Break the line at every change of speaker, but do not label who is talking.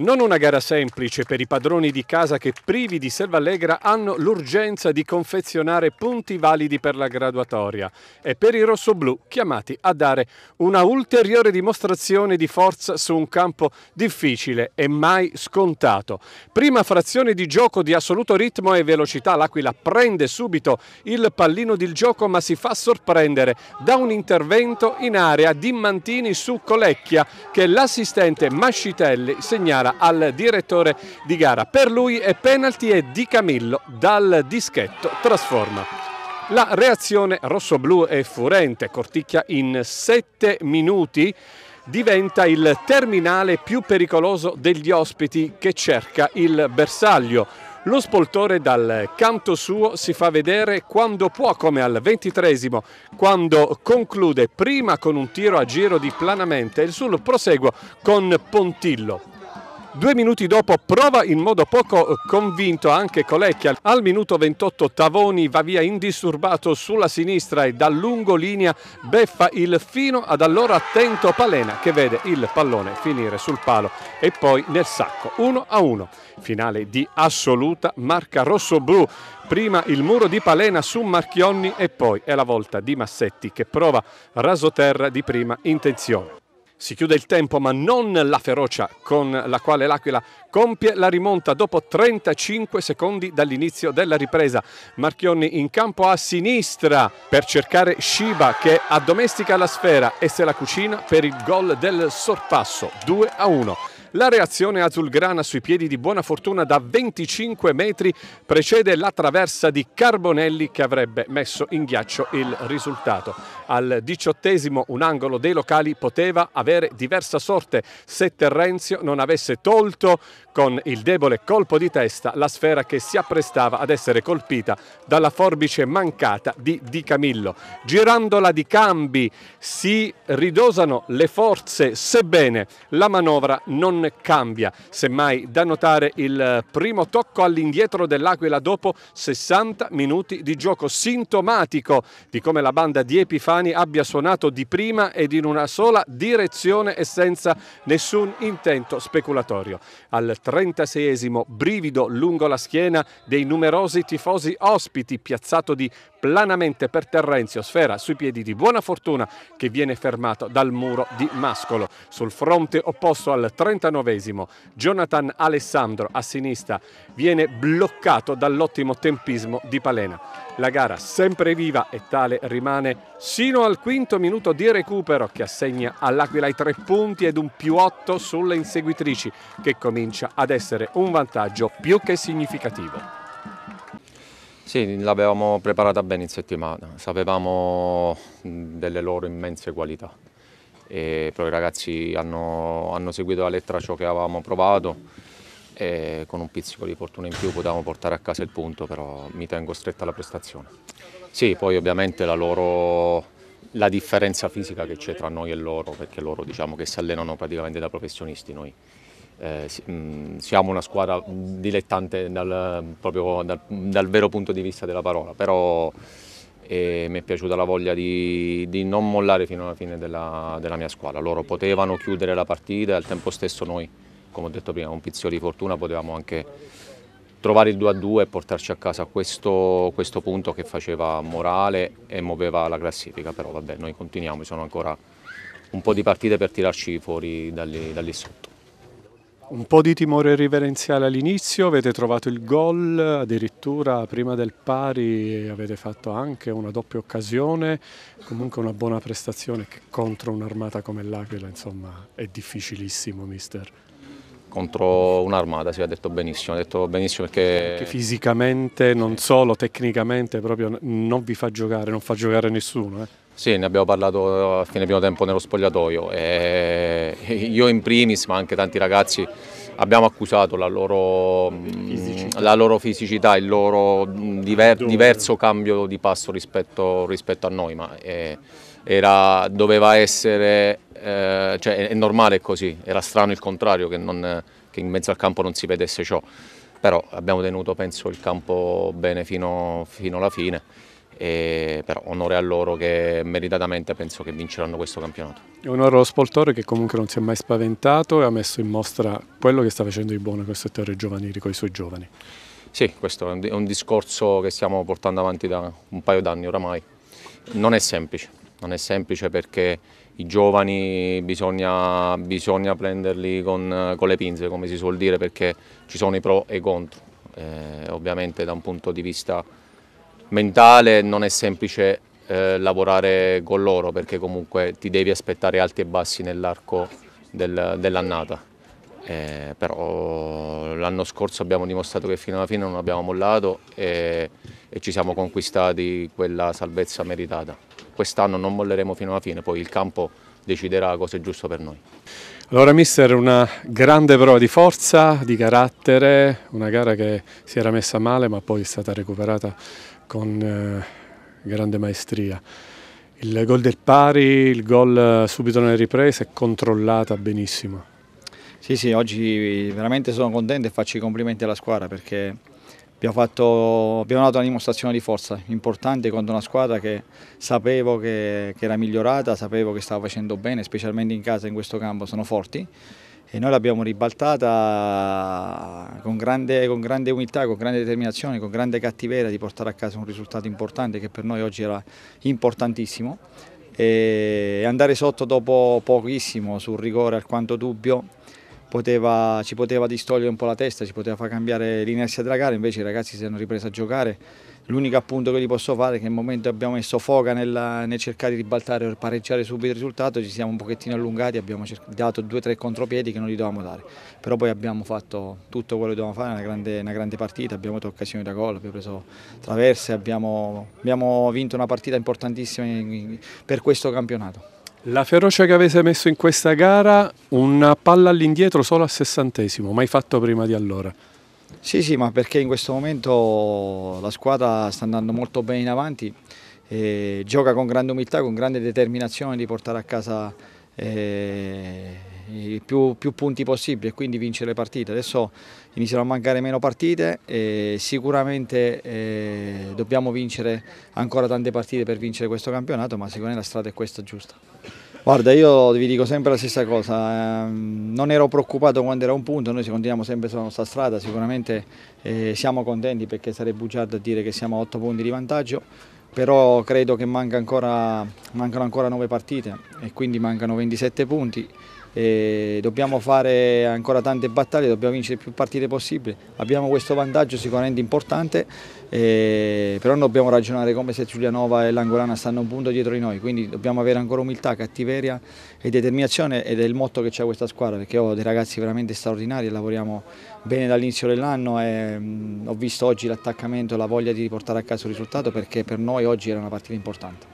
Non una gara semplice per i padroni di casa che privi di Selvallegra hanno l'urgenza di confezionare punti validi per la graduatoria e per i rossoblù chiamati a dare una ulteriore dimostrazione di forza su un campo difficile e mai scontato. Prima frazione di gioco di assoluto ritmo e velocità, l'Aquila prende subito il pallino del gioco ma si fa sorprendere da un intervento in area di Mantini su Colecchia che l'assistente Mascitelli segnala palla al direttore di gara. Per lui è penalty e Di Camillo dal dischetto trasforma. La reazione rossoblù è furente, corticchia in 7 minuti diventa il terminale più pericoloso degli ospiti che cerca il bersaglio. Lo spoltore dal canto suo si fa vedere quando può, come al ventitresimo, quando conclude prima con un tiro a giro di Planamente il sul proseguo con Pontillo. Due minuti dopo prova in modo poco eh, convinto anche Colecchia. Al minuto 28 Tavoni va via indisturbato sulla sinistra e da lungo linea beffa il fino ad allora attento Palena che vede il pallone finire sul palo e poi nel sacco 1 a 1. Finale di assoluta marca rosso-blu. Prima il muro di Palena su Marchionni e poi è la volta di Massetti che prova rasoterra di prima intenzione. Si chiude il tempo, ma non la ferocia con la quale l'Aquila compie la rimonta dopo 35 secondi dall'inizio della ripresa. Marchionni in campo a sinistra per cercare Shiba che addomestica la sfera e se la cucina per il gol del sorpasso 2 a 1. La reazione azulgrana sui piedi di buona fortuna da 25 metri precede la traversa di Carbonelli che avrebbe messo in ghiaccio il risultato. Al diciottesimo un angolo dei locali poteva avere diversa sorte se Terrenzio non avesse tolto con il debole colpo di testa la sfera che si apprestava ad essere colpita dalla forbice mancata di Di Camillo. Girandola di cambi si ridosano le forze sebbene la manovra non cambia. Semmai da notare il primo tocco all'indietro dell'Aquila dopo 60 minuti di gioco, sintomatico di come la banda di Epifani abbia suonato di prima ed in una sola direzione e senza nessun intento speculatorio. Al 36 esimo brivido lungo la schiena dei numerosi tifosi ospiti, piazzato di planamente per Terrenzio, sfera sui piedi di buona fortuna che viene fermato dal muro di Mascolo. Sul fronte opposto al 39esimo Jonathan Alessandro a sinistra viene bloccato dall'ottimo tempismo di Palena. La gara sempre viva e tale rimane sino al quinto minuto di recupero che assegna all'Aquila i tre punti ed un più 8 sulle inseguitrici che comincia ad essere un vantaggio più che significativo. Sì,
l'avevamo preparata bene in settimana, sapevamo delle loro immense qualità. E poi i ragazzi hanno, hanno seguito la lettera ciò che avevamo provato e con un pizzico di fortuna in più potevamo portare a casa il punto, però mi tengo stretta alla prestazione. Sì, poi ovviamente la loro la differenza fisica che c'è tra noi e loro, perché loro diciamo che si allenano praticamente da professionisti, noi eh, mm, siamo una squadra dilettante dal, proprio dal, dal, vero punto di vista della parola, però eh, mi è piaciuta la voglia di, di, non mollare fino alla fine della, della mia squadra. Loro potevano chiudere la partita e al tempo stesso noi, come ho detto prima, un pizziolo di fortuna potevamo anche trovare il 2-2 e portarci a casa questo, questo, punto che faceva morale e muoveva la classifica, però vabbè noi continuiamo, ci sono ancora un po' di partite per tirarci fuori da lì, da lì sotto
un po' di timore reverenziale all'inizio, avete trovato il gol, addirittura prima del pari avete fatto anche una doppia occasione, comunque una buona prestazione che contro un'armata come l'Aquila insomma è difficilissimo mister
contro un'armata, si ha detto benissimo, ha detto benissimo perché... perché...
fisicamente, non solo, tecnicamente proprio non vi fa giocare, non fa giocare nessuno. Eh.
Sì, ne abbiamo parlato a fine primo tempo nello spogliatoio. E io in primis, ma anche tanti ragazzi, abbiamo accusato la loro fisicità, la loro fisicità il loro diver, diverso cambio di passo rispetto, rispetto a noi. Ma eh, era, doveva essere, eh, cioè è, è normale così, era strano il contrario che, non, che in mezzo al campo non si vedesse ciò. Però abbiamo tenuto, penso, il campo bene fino, fino alla fine e però onore a loro che meritatamente penso che vinceranno questo campionato.
Onore allo Spoltore che comunque non si è mai spaventato e ha messo in mostra quello che sta facendo di buono con il settore giovanile, con i suoi giovani.
Sì, questo è un discorso che stiamo portando avanti da un paio d'anni oramai. Non è semplice, non è semplice perché i giovani bisogna, bisogna prenderli con, con, le pinze, come si suol dire, perché ci sono i pro e i contro. Eh, ovviamente da un punto di vista mentale non è semplice eh, lavorare con loro perché comunque ti devi aspettare alti e bassi nell'arco del, dell'annata. Eh, però l'anno scorso abbiamo dimostrato che fino alla fine non abbiamo mollato e, e ci siamo conquistati quella salvezza meritata. Quest'anno non molleremo fino alla fine, poi il campo deciderà cosa è giusto per noi.
Allora mister, una grande prova di forza, di carattere, una gara che si era messa male ma poi è stata recuperata con eh, grande maestria. Il gol del pari, il gol eh, subito nelle riprese, controllata benissimo.
Sì, sì, oggi veramente sono contento e faccio i complimenti alla squadra perché abbiamo, fatto, abbiamo dato una dimostrazione di forza importante contro una squadra che sapevo che, che era migliorata, sapevo che stava facendo bene, specialmente in casa in questo campo sono forti e noi l'abbiamo ribaltata con grande, con grande, umiltà, con grande determinazione, con grande cattiveria di portare a casa un risultato importante che per noi oggi era importantissimo e andare sotto dopo pochissimo sul rigore alquanto dubbio poteva, ci poteva distogliere un po' la testa, ci poteva far cambiare l'inerzia della gara, invece i ragazzi si sono ripresi a giocare L'unico appunto che gli posso fare è che nel momento abbiamo messo foca nel, nel cercare di ribaltare o pareggiare subito il risultato, ci siamo un pochettino allungati, abbiamo dato due o tre contropiedi che non gli dovevamo dare. Però poi abbiamo fatto tutto quello che dovevamo fare, una grande, una grande partita, abbiamo avuto occasioni da gol, abbiamo preso traverse, abbiamo, abbiamo vinto una partita importantissima in, per questo campionato.
La ferocia che avete messo in questa gara, una palla all'indietro solo al sessantesimo, mai
fatto prima di allora. Sì, sì, ma perché in questo momento la squadra sta andando molto bene in avanti, eh, gioca con grande umiltà, con grande determinazione di portare a casa eh, più, più, punti possibili e quindi vincere le partite. Adesso iniziano a mancare meno partite e sicuramente eh, dobbiamo vincere ancora tante partite per vincere questo campionato, ma secondo me la strada è questa giusta. Guarda, io vi dico sempre la stessa cosa, ehm, non ero preoccupato quando era un punto, noi continuiamo sempre sulla nostra strada, sicuramente eh, siamo contenti perché sarebbe bugiardo dire che siamo a 8 punti di vantaggio, però credo che manca ancora, mancano ancora 9 partite e quindi mancano 27 punti dobbiamo fare ancora tante battaglie, dobbiamo vincere più partite possibili, abbiamo questo vantaggio sicuramente importante, eh, però dobbiamo ragionare come se Giulianova e l'Angolana stanno un punto dietro di noi, quindi dobbiamo avere ancora umiltà, cattiveria e determinazione ed è il motto che c'è questa squadra, perché ho dei ragazzi veramente straordinari, lavoriamo bene dall'inizio dell'anno e mh, ho visto oggi l'attaccamento, la voglia di riportare a casa il risultato perché per noi oggi era una partita importante.